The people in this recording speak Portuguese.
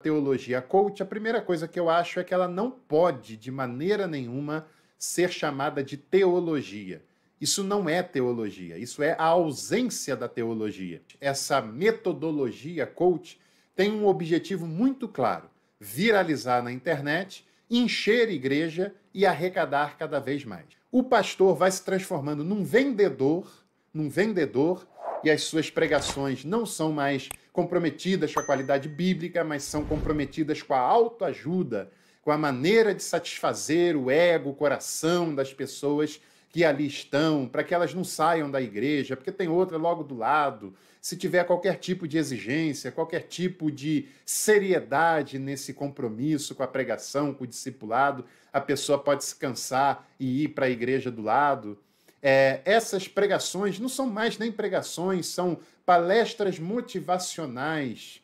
teologia coach, a primeira coisa que eu acho é que ela não pode, de maneira nenhuma, ser chamada de teologia. Isso não é teologia, isso é a ausência da teologia. Essa metodologia coach tem um objetivo muito claro: viralizar na internet, encher igreja e arrecadar cada vez mais. O pastor vai se transformando num vendedor, num vendedor, e as suas pregações não são mais comprometidas com a qualidade bíblica, mas são comprometidas com a autoajuda, com a maneira de satisfazer o ego, o coração das pessoas que ali estão, para que elas não saiam da igreja, porque tem outra logo do lado. Se tiver qualquer tipo de exigência, qualquer tipo de seriedade nesse compromisso com a pregação, com o discipulado, a pessoa pode se cansar e ir para a igreja do lado. É, essas pregações não são mais nem pregações, são palestras motivacionais